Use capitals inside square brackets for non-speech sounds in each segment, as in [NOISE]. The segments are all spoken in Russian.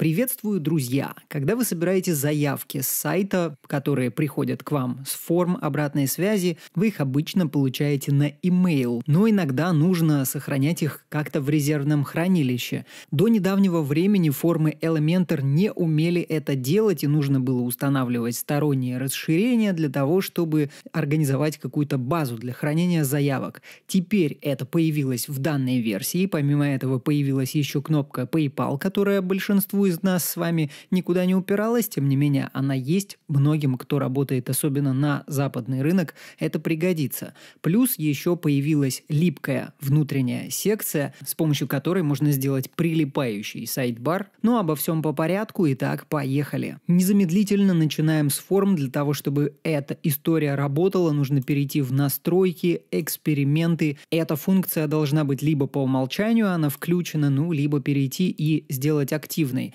Приветствую, друзья! Когда вы собираете заявки с сайта, которые приходят к вам с форм обратной связи, вы их обычно получаете на email. но иногда нужно сохранять их как-то в резервном хранилище. До недавнего времени формы Elementor не умели это делать, и нужно было устанавливать сторонние расширения для того, чтобы организовать какую-то базу для хранения заявок. Теперь это появилось в данной версии, помимо этого появилась еще кнопка PayPal, которая большинству из нас с вами никуда не упиралась, тем не менее она есть. Многим, кто работает особенно на западный рынок, это пригодится. Плюс еще появилась липкая внутренняя секция, с помощью которой можно сделать прилипающий сайт-бар. Но ну, обо всем по порядку. Итак, поехали. Незамедлительно начинаем с форм. Для того, чтобы эта история работала, нужно перейти в настройки, эксперименты. Эта функция должна быть либо по умолчанию, она включена, ну, либо перейти и сделать активной.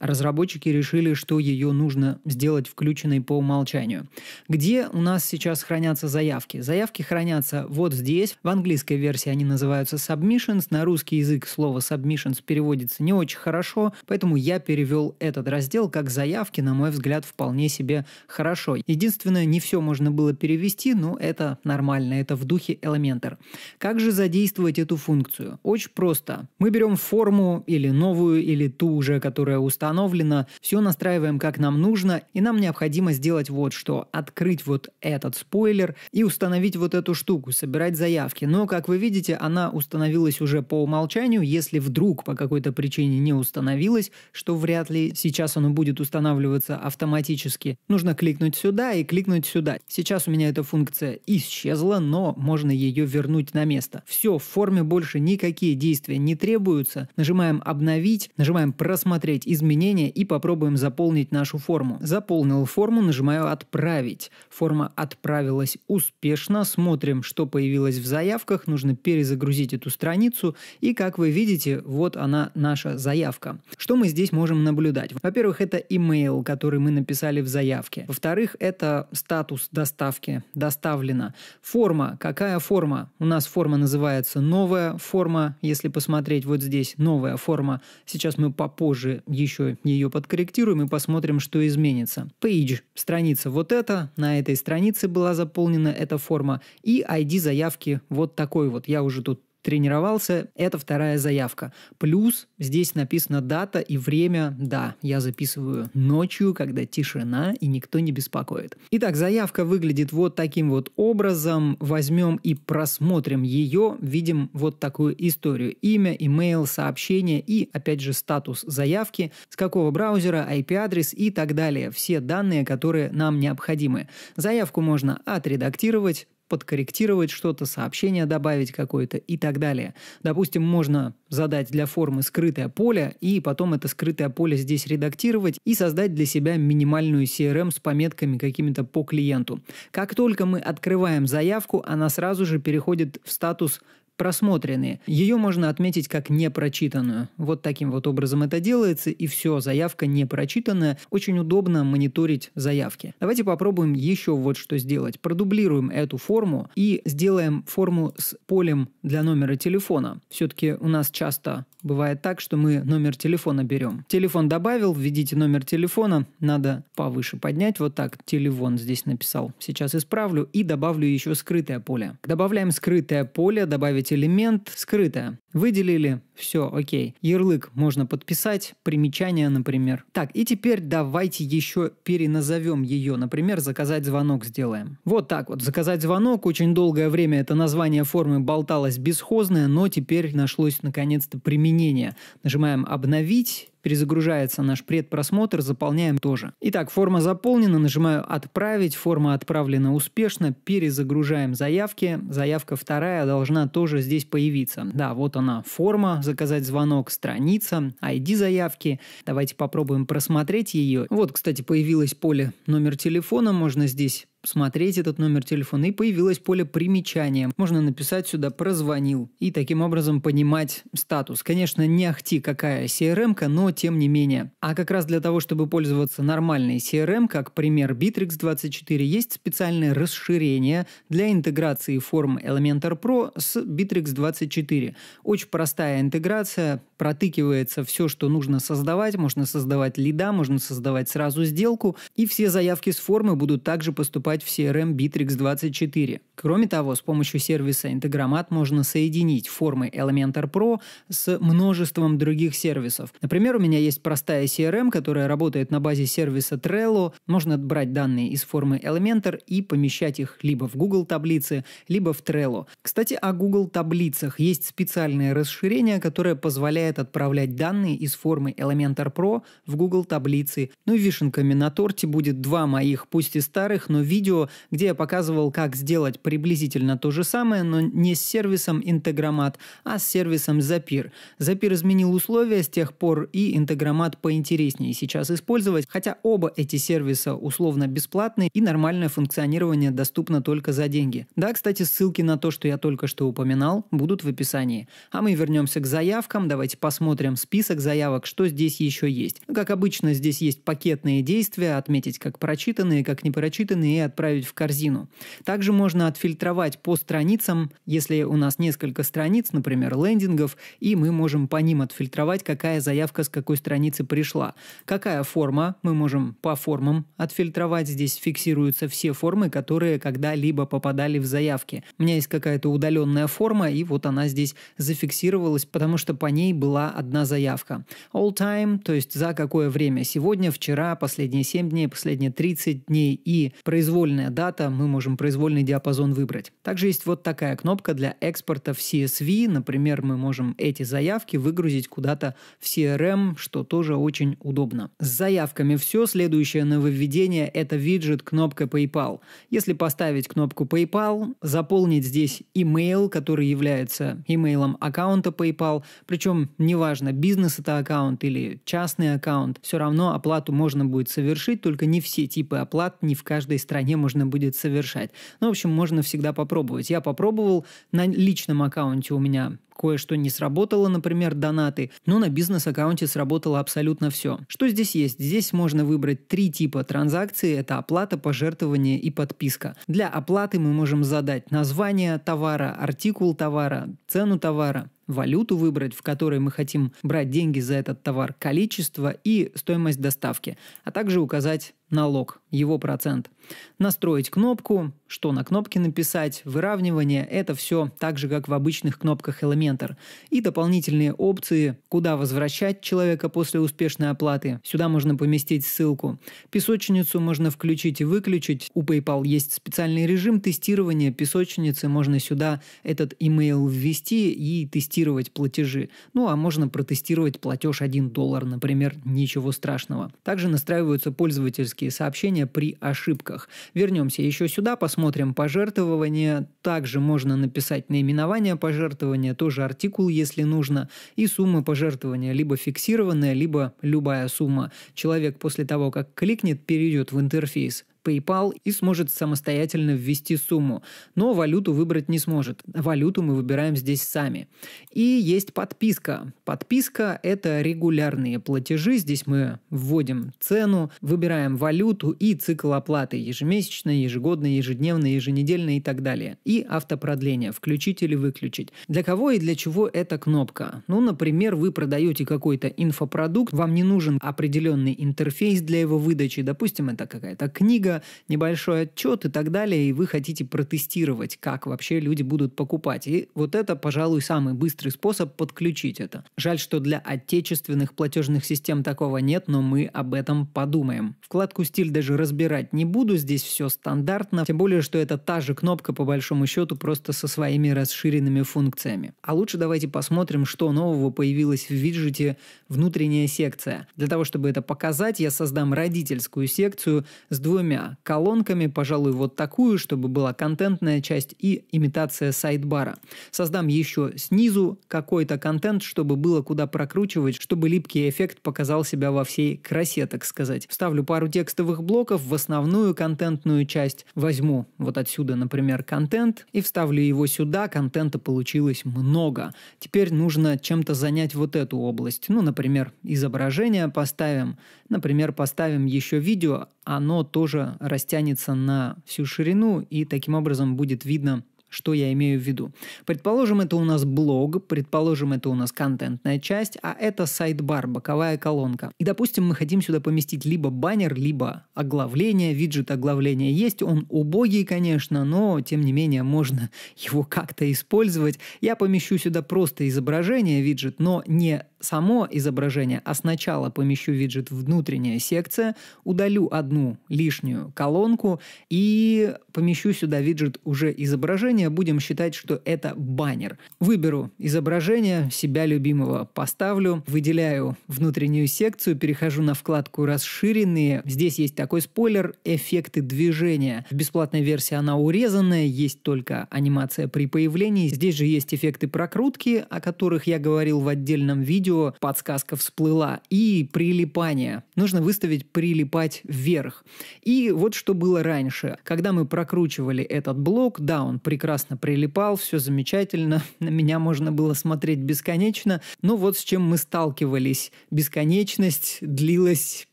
разработчики решили, что ее нужно сделать включенной по умолчанию. Где у нас сейчас хранятся заявки? Заявки хранятся вот здесь. В английской версии они называются submissions. На русский язык слово submissions переводится не очень хорошо, поэтому я перевел этот раздел как заявки, на мой взгляд, вполне себе хорошо. Единственное, не все можно было перевести, но это нормально, это в духе Elementor. Как же задействовать эту функцию? Очень просто. Мы берем форму или новую, или ту уже, которая установлена установлено, все настраиваем как нам нужно, и нам необходимо сделать вот что. Открыть вот этот спойлер и установить вот эту штуку, собирать заявки. Но, как вы видите, она установилась уже по умолчанию. Если вдруг по какой-то причине не установилась, что вряд ли сейчас оно будет устанавливаться автоматически, нужно кликнуть сюда и кликнуть сюда. Сейчас у меня эта функция исчезла, но можно ее вернуть на место. Все, в форме больше никакие действия не требуются. Нажимаем «Обновить», нажимаем «Просмотреть изменения», изменения и попробуем заполнить нашу форму. Заполнил форму, нажимаю «Отправить». Форма отправилась успешно. Смотрим, что появилось в заявках. Нужно перезагрузить эту страницу. И, как вы видите, вот она, наша заявка. Что мы здесь можем наблюдать? Во-первых, это имейл, который мы написали в заявке. Во-вторых, это статус доставки. Доставлено. Форма. Какая форма? У нас форма называется «Новая форма». Если посмотреть вот здесь «Новая форма», сейчас мы попозже еще мы ее подкорректируем и посмотрим, что изменится. Page – страница вот эта, на этой странице была заполнена эта форма, и ID заявки вот такой вот. Я уже тут тренировался, это вторая заявка. Плюс здесь написано дата и время. Да, я записываю ночью, когда тишина и никто не беспокоит. Итак, заявка выглядит вот таким вот образом. Возьмем и просмотрим ее. Видим вот такую историю. Имя, имейл, сообщение и, опять же, статус заявки, с какого браузера, IP-адрес и так далее. Все данные, которые нам необходимы. Заявку можно отредактировать, подкорректировать что-то, сообщение добавить какое-то и так далее. Допустим, можно задать для формы скрытое поле и потом это скрытое поле здесь редактировать и создать для себя минимальную CRM с пометками какими-то по клиенту. Как только мы открываем заявку, она сразу же переходит в статус просмотрены. Ее можно отметить как непрочитанную. Вот таким вот образом это делается, и все, заявка не прочитанная. Очень удобно мониторить заявки. Давайте попробуем еще вот что сделать. Продублируем эту форму и сделаем форму с полем для номера телефона. Все-таки у нас часто Бывает так, что мы номер телефона берем. Телефон добавил, введите номер телефона, надо повыше поднять, вот так, телефон здесь написал. Сейчас исправлю и добавлю еще скрытое поле. Добавляем скрытое поле, добавить элемент, скрытое. Выделили, все, окей. Ярлык можно подписать, примечание, например. Так, и теперь давайте еще переназовем ее, например, заказать звонок сделаем. Вот так вот, заказать звонок. Очень долгое время это название формы болталось бесхозное, но теперь нашлось наконец-то применение. Нажимаем обновить, Перезагружается наш предпросмотр, заполняем тоже. Итак, форма заполнена, нажимаю «Отправить», форма отправлена успешно, перезагружаем заявки. Заявка вторая должна тоже здесь появиться. Да, вот она, форма, заказать звонок, страница, ID заявки. Давайте попробуем просмотреть ее. Вот, кстати, появилось поле номер телефона, можно здесь смотреть этот номер телефона, и появилось поле примечания. Можно написать сюда «прозвонил» и таким образом понимать статус. Конечно, не ахти какая CRM, но тем не менее. А как раз для того, чтобы пользоваться нормальной CRM, эм, как пример Bittrex24, есть специальное расширение для интеграции форм Elementor Pro с Bittrex24. Очень простая интеграция, протыкивается все, что нужно создавать, можно создавать лида, можно создавать сразу сделку, и все заявки с формы будут также поступать покупать в CRM Bittrex 24. Кроме того, с помощью сервиса Integromat можно соединить формы Elementor Pro с множеством других сервисов. Например, у меня есть простая CRM, которая работает на базе сервиса Trello. Можно брать данные из формы Elementor и помещать их либо в Google таблицы, либо в Trello. Кстати, о Google таблицах есть специальное расширение, которое позволяет отправлять данные из формы Elementor Pro в Google таблицы. Ну и вишенками на торте будет два моих, пусть и старых, но видео видео, где я показывал, как сделать приблизительно то же самое, но не с сервисом Integromat, а с сервисом Zapier. Zapier изменил условия с тех пор, и Integromat поинтереснее сейчас использовать, хотя оба эти сервиса условно бесплатные и нормальное функционирование доступно только за деньги. Да, кстати, ссылки на то, что я только что упоминал, будут в описании. А мы вернемся к заявкам, давайте посмотрим список заявок, что здесь еще есть. Как обычно, здесь есть пакетные действия, отметить как прочитанные, как непрочитанные. и отправить в корзину. Также можно отфильтровать по страницам, если у нас несколько страниц, например, лендингов, и мы можем по ним отфильтровать, какая заявка с какой страницы пришла. Какая форма, мы можем по формам отфильтровать. Здесь фиксируются все формы, которые когда-либо попадали в заявки. У меня есть какая-то удаленная форма, и вот она здесь зафиксировалась, потому что по ней была одна заявка. All time, то есть за какое время. Сегодня, вчера, последние 7 дней, последние 30 дней и производство произвольная дата, мы можем произвольный диапазон выбрать. Также есть вот такая кнопка для экспорта в CSV. Например, мы можем эти заявки выгрузить куда-то в CRM, что тоже очень удобно. С заявками все. Следующее нововведение – это виджет кнопка PayPal. Если поставить кнопку PayPal, заполнить здесь email, который является имейлом аккаунта PayPal, причем неважно, бизнес это аккаунт или частный аккаунт, все равно оплату можно будет совершить, только не все типы оплат, не в каждой стране где можно будет совершать. Ну, в общем, можно всегда попробовать. Я попробовал на личном аккаунте у меня кое-что не сработало, например, донаты, но на бизнес-аккаунте сработало абсолютно все. Что здесь есть? Здесь можно выбрать три типа транзакции. Это оплата, пожертвование и подписка. Для оплаты мы можем задать название товара, артикул товара, цену товара, валюту выбрать, в которой мы хотим брать деньги за этот товар, количество и стоимость доставки, а также указать налог, его процент. Настроить кнопку, что на кнопке написать, выравнивание – это все так же, как в обычных кнопках Elementor. И дополнительные опции, куда возвращать человека после успешной оплаты. Сюда можно поместить ссылку. Песочницу можно включить и выключить. У PayPal есть специальный режим тестирования песочницы. Можно сюда этот email ввести и тестировать платежи. Ну а можно протестировать платеж 1 доллар, например, ничего страшного. Также настраиваются пользовательские коммерческие сообщения при ошибках. Вернемся еще сюда, посмотрим пожертвования. Также можно написать наименование пожертвования, тоже артикул, если нужно, и сумма пожертвования, либо фиксированная, либо любая сумма. Человек после того, как кликнет, перейдет в интерфейс PayPal и сможет самостоятельно ввести сумму, но валюту выбрать не сможет. Валюту мы выбираем здесь сами. И есть подписка. Подписка – это регулярные платежи. Здесь мы вводим цену, выбираем валюту и цикл оплаты ежемесячно, ежегодно, ежедневно, еженедельно и так далее. И автопродление – включить или выключить. Для кого и для чего эта кнопка? Ну, например, вы продаете какой-то инфопродукт, вам не нужен определенный интерфейс для его выдачи, допустим, это какая-то книга, книга, небольшой отчет и так далее, и вы хотите протестировать, как вообще люди будут покупать. И вот это, пожалуй, самый быстрый способ подключить это. Жаль, что для отечественных платежных систем такого нет, но мы об этом подумаем. Вкладку «Стиль» даже разбирать не буду, здесь все стандартно, тем более, что это та же кнопка, по большому счету, просто со своими расширенными функциями. А лучше давайте посмотрим, что нового появилось в виджете «Внутренняя секция». Для того, чтобы это показать, я создам родительскую секцию с двумя колонками, пожалуй, вот такую, чтобы была контентная часть и имитация сайдбара. Создам еще снизу какой-то контент, чтобы было куда прокручивать, чтобы липкий эффект показал себя во всей красе, так сказать. Вставлю пару текстовых блоков в основную контентную часть, возьму вот отсюда, например, контент и вставлю его сюда, контента получилось много. Теперь нужно чем-то занять вот эту область. Ну, например, изображение поставим, например, поставим еще видео, оно тоже растянется на всю ширину и таким образом будет видно, что я имею в виду. Предположим, это у нас блог, предположим, это у нас контентная часть, а это сайт-бар, боковая колонка. И, допустим, мы хотим сюда поместить либо баннер, либо оглавление. Виджет оглавления есть, он убогий, конечно, но, тем не менее, можно [LAUGHS] его как-то использовать. Я помещу сюда просто изображение виджет, но не само изображение, а сначала помещу виджет внутренняя секция, удалю одну лишнюю колонку и помещу сюда виджет уже изображения. Будем считать, что это баннер. Выберу изображение себя любимого, поставлю, выделяю внутреннюю секцию, перехожу на вкладку «Расширенные». Здесь есть такой спойлер – эффекты движения. В бесплатной версии она урезанная, есть только анимация при появлении. Здесь же есть эффекты прокрутки, о которых я говорил в отдельном видео видео подсказка всплыла. И прилипание. Нужно выставить прилипать вверх. И вот что было раньше. Когда мы прокручивали этот блок, да, он прекрасно прилипал, все замечательно, [LAUGHS] на меня можно было смотреть бесконечно, но вот с чем мы сталкивались. Бесконечность длилась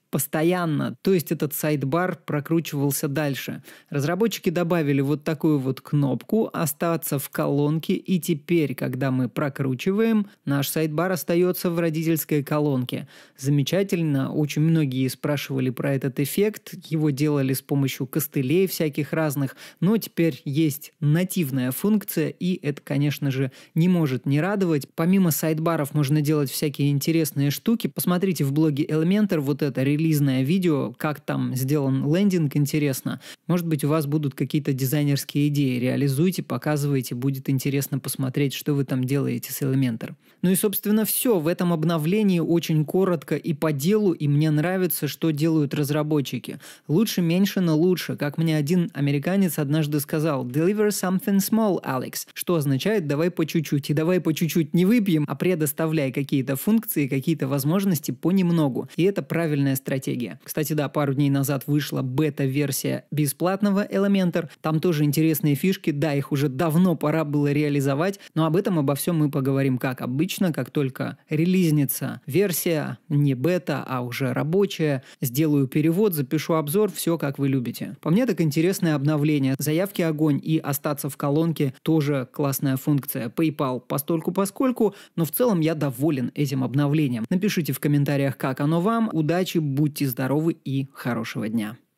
постоянно. То есть этот сайдбар прокручивался дальше. Разработчики добавили вот такую вот кнопку «Остаться в колонке» и теперь, когда мы прокручиваем, наш сайдбар остается в родительской колонке. Замечательно, очень многие спрашивали про этот эффект, его делали с помощью костылей всяких разных, но теперь есть нативная функция, и это, конечно же, не может не радовать. Помимо сайдбаров можно делать всякие интересные штуки. Посмотрите в блоге Elementor вот это релиз релизное видео, как там сделан лендинг, интересно. Может быть, у вас будут какие-то дизайнерские идеи. Реализуйте, показывайте, будет интересно посмотреть, что вы там делаете с Elementor. Ну и, собственно, все. В этом обновлении очень коротко и по делу, и мне нравится, что делают разработчики. Лучше меньше, но лучше. Как мне один американец однажды сказал, «Deliver something small, Alex», что означает «давай по чуть-чуть». И давай по чуть-чуть не выпьем, а предоставляй какие-то функции, какие-то возможности понемногу. И это правильная стратегия стратегия. Кстати, да, пару дней назад вышла бета-версия бесплатного Elementor. Там тоже интересные фишки, да, их уже давно пора было реализовать, но об этом обо всем мы поговорим как обычно, как только релизница версия, не бета, а уже рабочая, сделаю перевод, запишу обзор, все как вы любите. По мне так интересное обновление, заявки огонь и остаться в колонке тоже классная функция. PayPal постольку поскольку, но в целом я доволен этим обновлением. Напишите в комментариях, как оно вам. Удачи, Будьте здоровы и хорошего дня!